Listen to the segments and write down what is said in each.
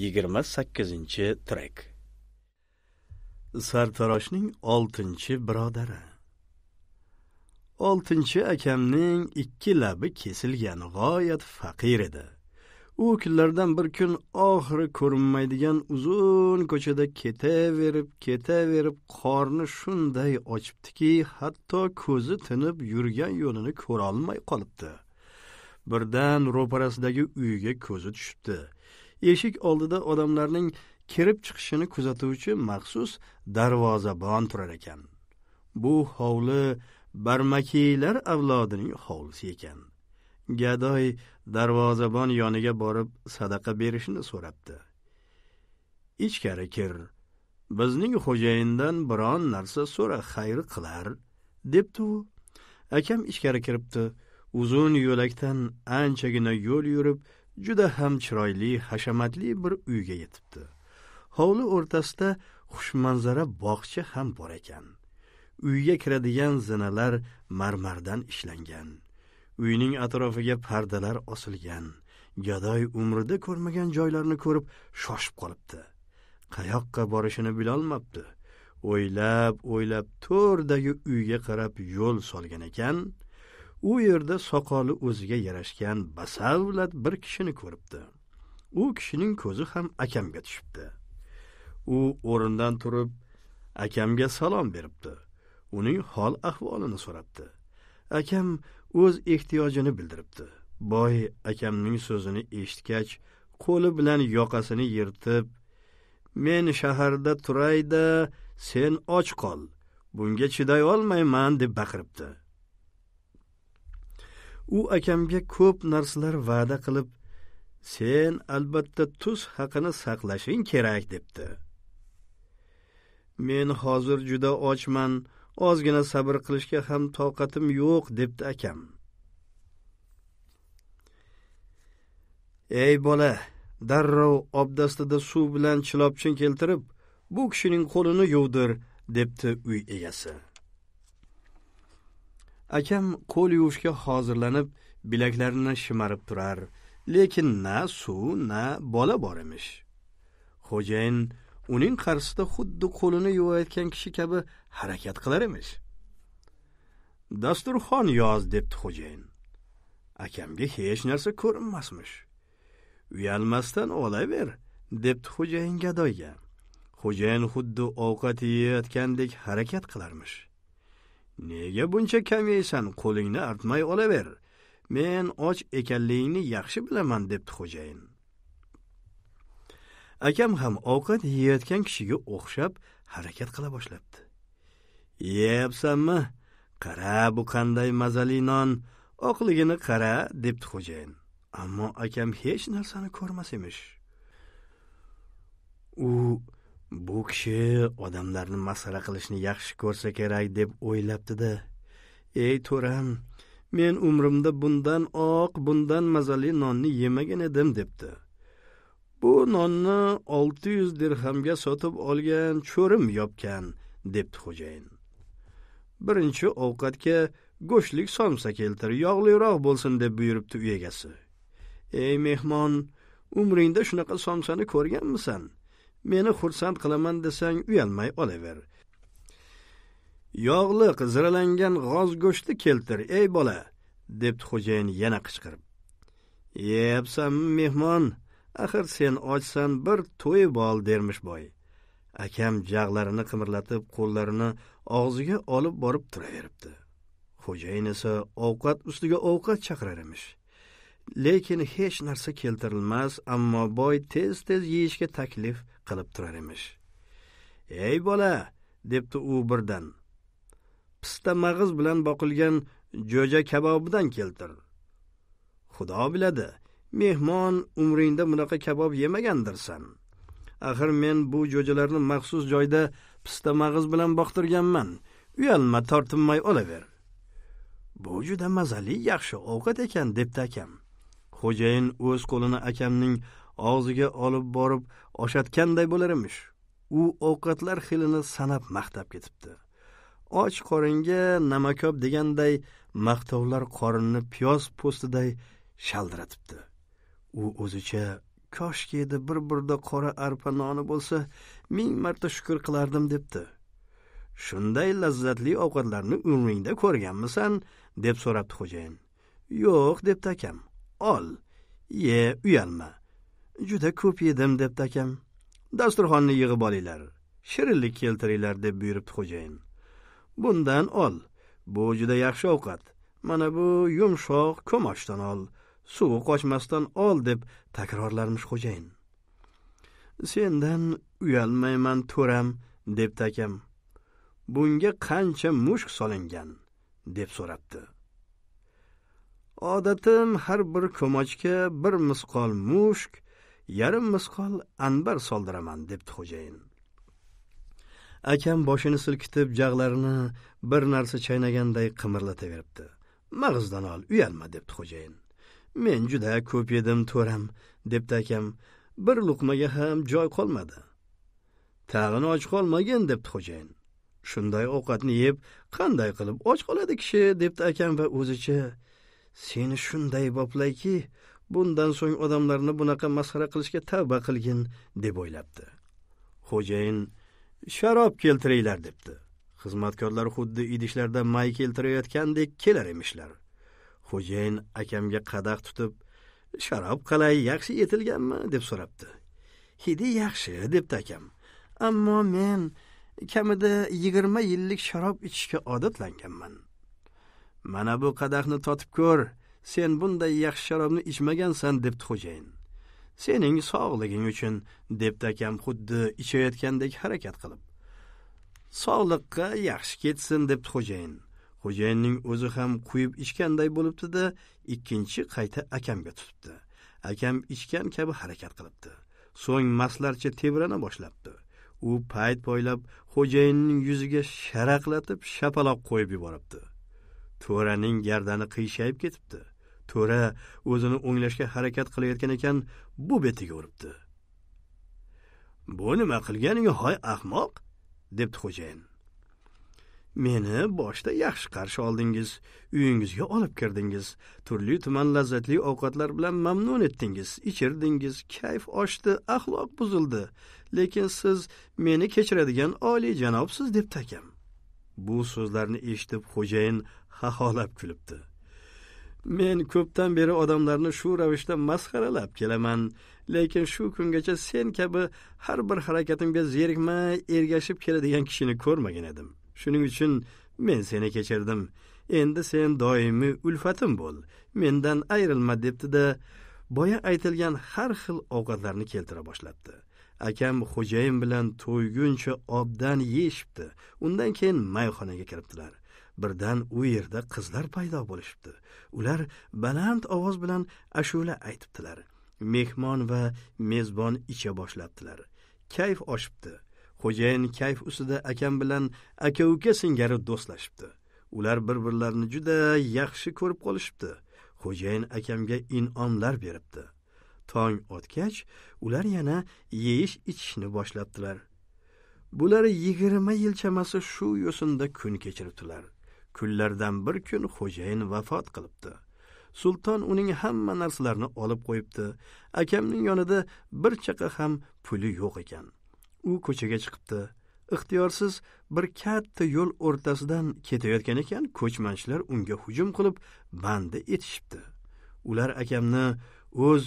yigirma sakkizinchi trek sartaroshning oltinchi birodari oltinchi akamning ikki labi kesilgan g'oyat faqir edi u kunlardan bir kun oxiri ko'rinmaydigan uzun ko'chada ketaverib ketaverib qorni shunday ochibdiki hatto ko'zi tinib yurgan yo'lini ko'rolmay qolibdi birdan ro'parasidagi uyga ko'zi tushibdi eshik oldida odamlarning kirib chiqishini kuzatuvchi maxsus darvozabon turar ekan bu hovli barmakiylar avlodining hovlisi ekan gadoy darvozabon yoniga borib sadaqa berishini so'rabdi ichkari kir bizning xo'jayindan biron narsa so'ra xayr qilar debdi u akam ichkari kiribdi uzun yo'lakdan anchagina yo'l yurib juda ham chiroyli hashamatli bir uyga yetibdi hovli o'rtasida xushmanzara bog'cha ham bor ekan uyga kiradigan zinalar marmardan ishlangan uyning atrofiga pardalar osilgan gadoy umrida ko'rmagan joylarni ko'rib shoshib qolibdi qayoqqa borishini bilolmabdi o'ylab o'ylab to'rdagi uyga qarab yo'l solgan ekan u yerda soqoli o'ziga yarashgan basavlat bir kishini ko'ribdi u kishining ko'zi ham akamga tushibdi u o'rnidan turib akamga salom beribdi uning hol ahvolini so'rabdi akam o'z ehtiyojini bildiribdi boy akamning so'zini eshitgach qo'li bilan yoqasini yirtib men shaharda turayda sen och qol bunga chiday olmayman deb baqiribdi u akamga ko'p narsalar va'da qilib sen albatta tuz haqini saqlashing kerak debdi men hozir juda ochman ozgina sabr qilishga ham toqatim yo'q debdi akam ey bola darrov obdastida suv bilan chilopchin keltirib bu kishining qo'lini yuvdir debdi uy egasi akam qo'l yuvishga hozirlanib bilaklarini shimarib turar lekin na suv na bola bor emish xo'jayin uning qarshisida xuddi qo'lini yuvayotgan kishi kabi harakat qilar emish dasturxon yoz debdi xo'jayin akamga hech narsa ko'rinmasmish uyalmasdan olaver debdi xo'jayin gadoyga xo'jayin xuddi ovqat yeyayotgandek harakat qilarmish Nega buncha kamaysan, qo'lingni artmay olaver. Men och ekanligingni yaxshi bilaman debdi xo'jayin. Akam ham ovqat yeyayotgan kishiga o'xshab harakat qila boshlabdi. Yeyapsanmi? Qara bu qanday mazali non, oqligini qara debdi xo'jayin. Ammo akam hech narsani ko'rmas emish. U bu kishi odamlarni masxara qilishni yaxshi ko'rsa kerak deb o'ylabdida ey to'ram men umrimda bundan oq bundan mazali nonni yemagan edim debdi bu nonni olti yuz dirhamga sotib olgan cho'rim yopgan debdi xo'jayin birinchi ovqatga go'shtlik somsa keltir yog'liroq bo'lsin deb buyuribdi uy egasi ey mehmon umringda shunaqa somsani ko'rganmisan meni xursand qilaman desang uyalmay olaver yog'liq ziralangan g'oz go'shti keltir ey bola debdi xo'jayin yana qichqirib yeyapsanmi mehmon axir sen ochsan bir to'yib ol dermish boy akam jag'larini qimirlatib qo'llarini og'ziga olib borib turaveribdi xo'jayin esa ovqat ustiga ovqat chaqirar emish lekin hech narsa keltirilmas ammo boy tez tez yeyishga taklif qilib turar emish ey bola debdi u birdan pista mag'iz bilan boqilgan jo'ja kabobidan keltir xudo biladi mehmon umringda bunaqa kabob yemagandirsan axir men bu jo'jalarni maxsus joyda pista mag'iz bilan boqtirganman uyalma tortinmay olaver bu juda mazali yaxshi ovqat ekan debdi akam xo'jayin o'z qo'lini akamning og'ziga olib borib oshatganday bo'lar emish u ovqatlar xilini sanab maqtab ketibdi och qoringa namakob deganday maqtovlar qorinni piyoz po'stiday shaldiratibdi u o'zicha koshki edi bir burda qora arpa noni bo'lsa ming marta shukur qilardim debdi shunday lazzatli ovqatlarni umringda ko'rganmisan deb so'rabdi xo'jayin yo'q debdi akam ol ye uyalma juda ko'p yedim debdi akam dasturxonni yig'ib olinglar shirinlik keltiringlar deb buyuribdi xo'jayin bundan ol bu juda yaxshi ovqat mana bu yumshoq ko'mochdan ol suvi qochmasdan ol deb takrorlarmish xo'jayin sendan uyalmayman to'ram debdi akam bunga qancha mushk solingan deb so'rabdi odatim har bir ko'mochga bir misqol mushk yarim misqol anbar soldiraman debdi xo'jayin akam boshini silkitib jag'larini bir narsa chaynaganday qimirlataveribdi mag'izdan ol uyalma debdi xo'jayin men juda ko'p yedim to'ram debdi akam bir luqmaga ham joy qolmadi tag'in och qolmagin debdi xo'jayin shunday ovqatni yeb qanday qilib och qoladi kishi debdi akam va o'zicha seni shunday boplayki bundan so'ng odamlarni bunaqa masxara qilishga tavba qilgin deb o'ylabdi xo'jayin sharob keltiringlar debdi xizmatkorlar xuddi idishlarda may keltirayotgandek kelar emishlar xo'jayin akamga qadaq tutib sharob qalay yaxshi etilganmi deb so'rabdi hidi yaxshi debdi akam ammo men kamida yigirma yillik sharob ichishga odatlanganman mana bu qadaqni totib ko'r sen bunday yaxshi sharobni ichmagansan debdi xo'jayin sening sog'liging uchun debdi akam xuddi ichayotgandek harakat qilib sog'liqqa yaxshi ketsin debdi xo'jayin xo'jayinning o'zi ham quyib ichganday bo'libdida ikkinchi qayta akamga tutibdi akam ichgan kabi harakat qilibdi so'ng mastlarcha tebrana boshlabdi u payt poylab xo'jayinning yuziga sharaqlatib shapaloq qo'yib yuboribdi to'raning gardani qiyshayib ketibdi to'ra o'zini o'nglashga harakat qilayotgan ekan bu betiga uribdi bu nima qilganing hoy ahmoq debdi xo'jayin meni boshda yaxshi qarshi oldingiz uyingizga olib kirdingiz turli tuman lazzatli ovqatlar bilan mamnun etdingiz ichirdingiz kayf oshdi axloq buzildi lekin siz meni kechiradigan oliy janobsiz debdi akam bu so'zlarni eshitib xo'jayin xaxolab kulibdi men ko'pdan beri odamlarni shu ravishda masxaralab kelaman lekin shu kungacha sen kabi har bir harakatimga zerikmay ergashib keladigan kishini ko'rmagan edim shuning uchun men seni kechirdim endi sen doimiy ulfatim bo'l mendan ayrilma debdida de, boya aytilgan har xil ovqatlarni keltira boshlabdi akam xo'jayin bilan to'yguncha obdan yeyishibdi undan keyin mayxonaga kiribdilar birdan u yerda qizlar paydo bo'lishibdi ular baland ovoz bilan ashula aytibdilar mehmon va mezbon icha boshlabdilar kayf oshibdi xo'jayin kayf ustida akam bilan aka uka singari do'stlashibdi ular bir birlarini juda yaxshi ko'rib qolishibdi xo'jayin akamga in'omlar beribdi tong otgach ular yana yeyish ichishni boshlabdilar bular yigirma yil chamasi shu yo'sinda kun kechiribdilar kunlardan bir kun xo'jayin vafot qilibdi sulton uning hamma narsalarini olib qo'yibdi akamning yonida bir chaqa ham puli yo'q ekan u ko'chaga chiqibdi ixtiyorsiz bir katta yo'l o'rtasidan ketayotgan ekan ko'chmanchilar unga hujum qilib bandi etishibdi ular akamni o'z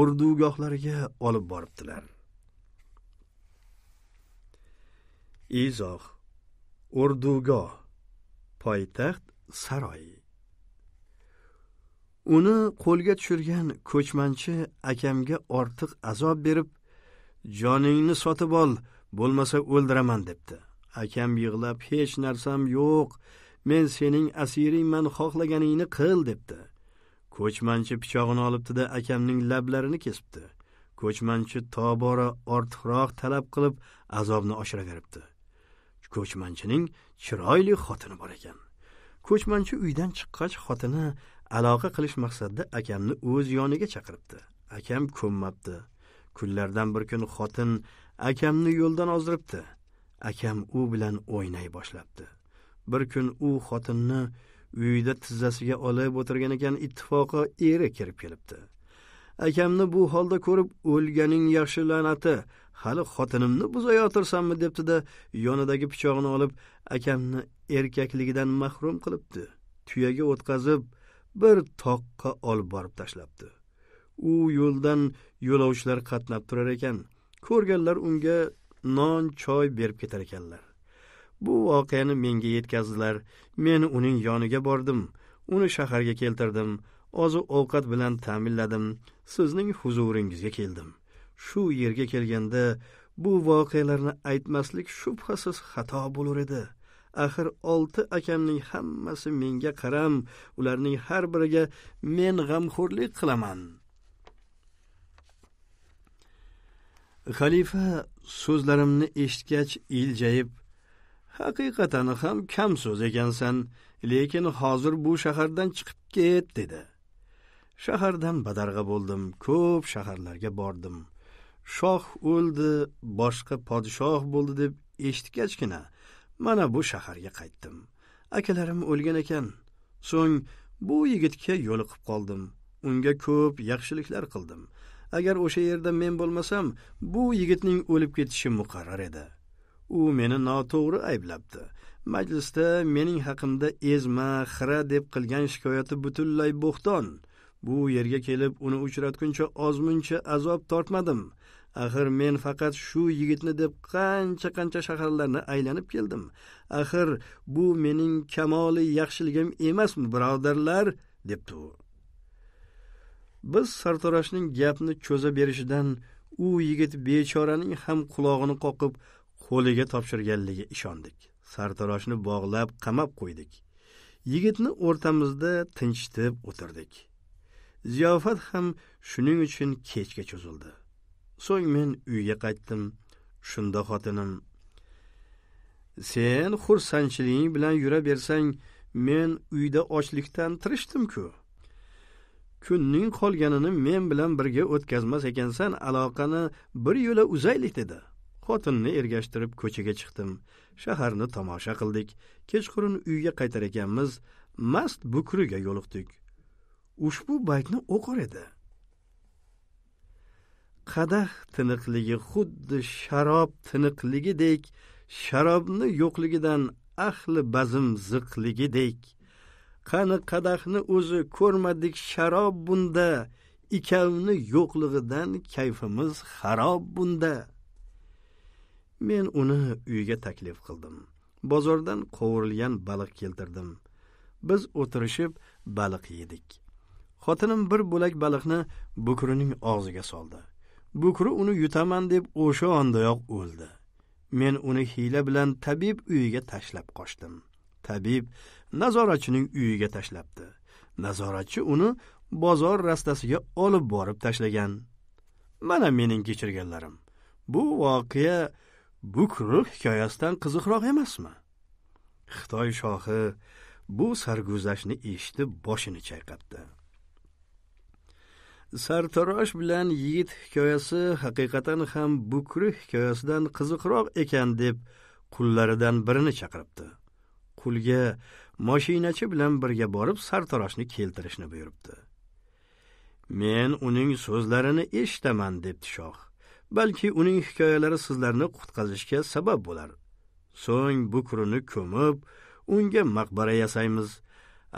urdugohlariga olib boribdilar izoh urdugoh poytaxt saroyi uni qo'lga tushirgan ko'chmanchi akamga ortiq azob berib joningni sotib ol bo'lmasa o'ldiraman debdi akam yig'lab hech narsam yo'q men sening asiringman xohlaganingni qil debdi ko'chmanchi pichog'ini olibdida akamning lablarini kesibdi ko'chmanchi tobora ortiqroq talab qilib azobni oshiraveribdi ko'chmanchining chiroyli xotini bor ekan ko'chmanchi uydan chiqqach xotini aloqa qilish maqsadida akamni o'z yoniga chaqiribdi akam ko'nmabdi kunlardan bir kun xotin akamni yo'ldan ozdiribdi akam u bilan o'ynay boshlabdi bir kun u xotinni uyida tizzasiga olib o'tirgan ekan ittifoqi eri kirib kelibdi akamni bu holda ko'rib o'lganing yaxshi la'nati hali xotinimni buzayotirsanmi debdida yonidagi pichog'ini olib, akamni erkakligidan mahrum qilibdi. Tuyaga o'tkazib, bir toqqa olib borib tashlabdi. U yo'ldan yo'lovchilar qatnab turar ekan. Ko'rganlar unga non, choy berib ketar ekanlar. Bu voqeani menga yetkazdilar. Men uning yoniga bordim, uni shaharga keltirdim, oziq-ovqat bilan ta'minladim, sizning huzuringizga keldim. shu yerga kelganda bu voqealarni aytmaslik shubhasiz xato bo'lar edi axir olti akamning hammasi menga qaram ularning har biriga men g'amxo'rlik qilaman xalifa so'zlarimni eshitgach iljayib haqiqatan ham kam so'z ekansan lekin hozir bu shahardan chiqib ket dedi shahardan badarg'a bo'ldim ko'p shaharlarga bordim shoh o'ldi boshqa podshoh bo'ldi deb eshitgachgina mana bu shaharga qaytdim akalarim o'lgan ekan so'ng bu yigitga yo'liqib qoldim unga ko'p yaxshiliklar qildim agar o'sha yerda men bo'lmasam bu yigitning o'lib ketishi muqarrar edi u meni noto'g'ri ayblabdi majlisda mening haqimda ezma xira deb qilgan shikoyati butunlay bo'xton bu yerga kelib uni uchratguncha ozmuncha azob tortmadim axir men faqat shu yigitni deb qancha qancha shaharlarni aylanib keldim axir bu mening kamoli yaxshiligim emasmi birodarlar debdi u biz sartaroshning gapni cho'za berishidan u yigit bechoraning ham qulog'ini qoqib qo'liga topshirganligiga ishondik sartaroshni bog'lab qamab qo'ydik yigitni o'rtamizda tinchitib o'tirdik ziyofat ham shuning uchun kechga cho'zildi so'ng men uyga qaytdim shunda xotinim sen xursandchiliging bilan yuraversang men uyda ochlikdan tirishdim-ku. kunning qolganini men bilan birga o'tkazmas ekansan aloqani bir yo'la uzaylik dedi xotinni ergashtirib ko'chaga chiqdim shaharni tomosha qildik kechqurun uyga qaytar ekanmiz mast bukriga yo'liqdik ushbu baytni o'qir edi qadah tiniqligi xuddi sharob tiniqligidek sharobni yo'qligidan ahli bazm ziqligidek qani qadahni o'zi ko'rmadik sharob bunda ikkovni yo'qligidan kayfimiz xarob bunda men uni uyga taklif qildim bozordan qovurilgan baliq keltirdim biz o'tirishib baliq yedik xotinim bir bo'lak baliqni bukrining og'ziga soldi bukri uni yutaman deb o'sha ondayoq o'ldi men uni hiyla bilan tabib uyiga tashlab qochdim tabib nazoratchining uyiga tashlabdi nazoratchi uni bozor rastasiga olib borib tashlagan mana mening kechirganlarim bu voqea bukri hikoyasidan qiziqroq emasmi xitoy shohi bu sarguzashtni eshitib boshini chayqabdi sartarosh bilan yigit hikoyasi haqiqatan ham bukri hikoyasidan qiziqroq ekan deb qullaridan birini chaqiribdi qulga moshinachi bilan birga borib sartaroshni keltirishni buyuribdi men uning so'zlarini eshitaman debdi shoh balki uning hikoyalari sizlarni qutqazishga sabab bo'lar so'ng bukrini ko'mib unga maqbara yasaymiz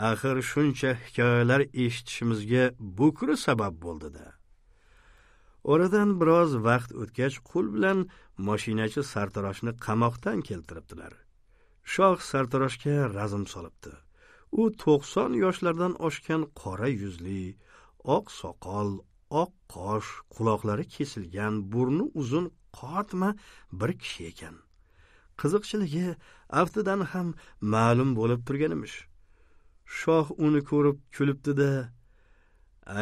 axir shuncha hikoyalar eshitishimizga bukri sabab bo'ldida oradan biroz vaqt o'tgach qul bilan moshinachi sartaroshni qamoqdan keltiribdilar shoh sartaroshga razm solibdi u to'qson yoshlardan oshgan qora yuzli oq soqol oq qosh quloqlari kesilgan burni uzun qotma bir kishi ekan qiziqchiligi aftidan ham ma'lum bo'lib turgan emish shoh uni ko'rib kulibdida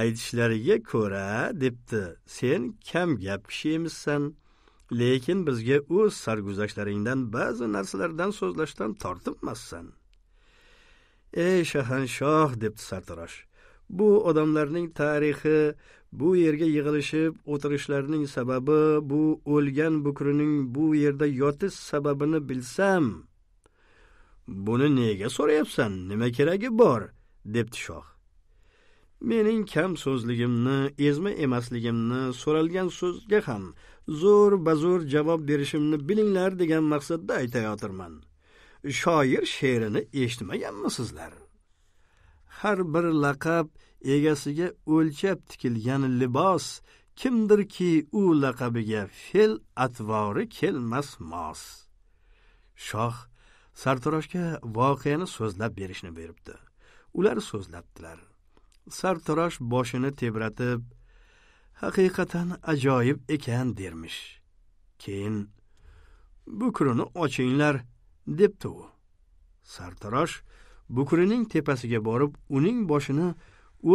aytishlariga ko'ra debdi sen kam gap kishi emissan lekin bizga o'z sarguzashtlaringdan ba'zi narsalardan so'zlashdan tortinmassan ey shahanshoh debdi sartarosh bu odamlarning tarixi bu yerga yig'ilishib o'tirishlarining sababi bu o'lgan bukrining bu yerda yotish sababini bilsam buni nega so'rayapsan nima keragi bor debdi shoh mening kam so'zligimni ezma emasligimni so'ralgan so'zga ham zo'r bazo'r javob berishimni bilinglar degan maqsadda aytayotirman shoir she'rini eshitmaganmisizlar har bir laqab egasiga o'lchab tikilgan libos kimdirki u laqabiga fe'l atvori kelmas mos shoh sartaroshga voqeani so'zlab berishni beribdi ular so'zlabdilar sartarosh boshini tebratib haqiqatan ajoyib ekan dermish keyin bukrini ochinglar debdi u sartarosh bukrining tepasiga borib uning boshini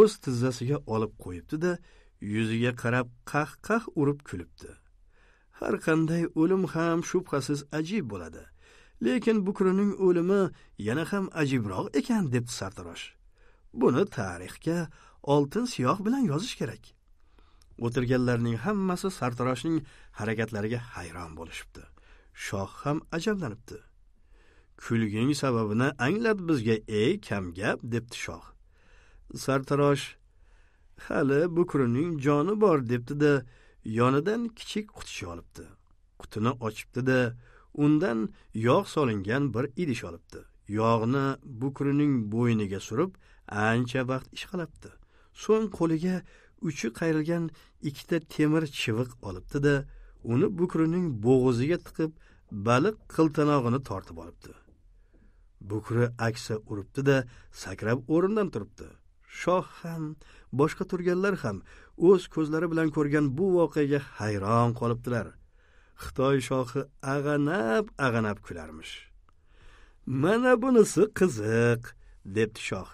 o'z tizzasiga olib qoyibdi yuziga qarab qah-qah urib kulibdi. Har qanday o'lim ham shubhasiz ajib bo'ladi. lekin bukrining o'limi yana ham ajibroq ekan debdi sartarosh buni tarixga oltin siyoh bilan yozish kerak o'tirganlarning hammasi sartaroshning harakatlariga hayron bo'lishibdi shoh ham ajablanibdi kulging sababini anglat bizga ey kamgap debdi shoh sartarosh hali bukrining joni bor debdida yonidan kichik quticha olibdi qutini ochibdida de, undan yog' solingan bir idish olibdi yog'ni bukrining bo'yniga surib ancha vaqt ishqalabdi so'ng qo'liga uchi qayrilgan ikkita temir chiviq olibdi da uni bukrining bo'g'iziga tiqib baliq qiltanog'ini tortib olibdi bukri aksa uribdi da sakrab o'rnidan turibdi shoh ham boshqa turganlar ham o'z ko'zlari bilan ko'rgan bu voqeaga hayron qolibdilar xitoy shohi ag'anab ag'anab kularmish mana bunisi qiziq debdi shoh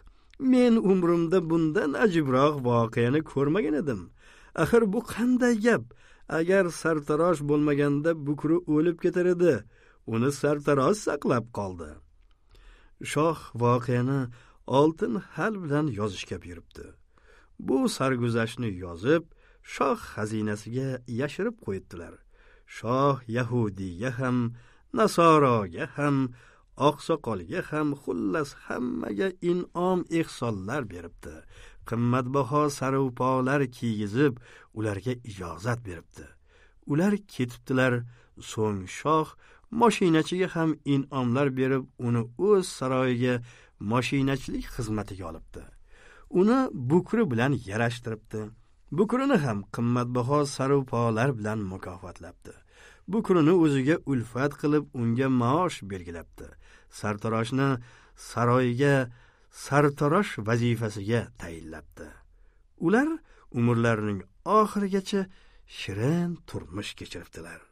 men umrimda bundan ajibroq voqeani ko'rmagan edim axir bu qanday gap agar sartarosh bo'lmaganda bukri o'lib ketar edi uni sartarosh saqlab qoldi shoh voqeani oltin hal bilan yozishga buyuribdi bu sarguzashtni yozib shoh xazinasiga yashirib qo'yibdilar shoh yahudiyga ham nasoroga ham oqsoqolga ham xullas hammaga inom ehsonlar beribdi qimmatbaho saruvpolar kiygizib ularga ijozat beribdi ular ketibdilar so'ng shoh moshinachiga ham inomlar berib uni o'z saroyiga moshinachilik xizmatiga olibdi uni bukri bilan yarashtiribdi bu kunini ham qimmatbaho saruvpolar bilan mukofotlabdi bu kunini o'ziga ulfat qilib unga maosh belgilabdi sartaroshni saroyiga sartarosh vazifasiga tayinlabdi ular umrlarining oxirigacha shirin turmush kechiribdilar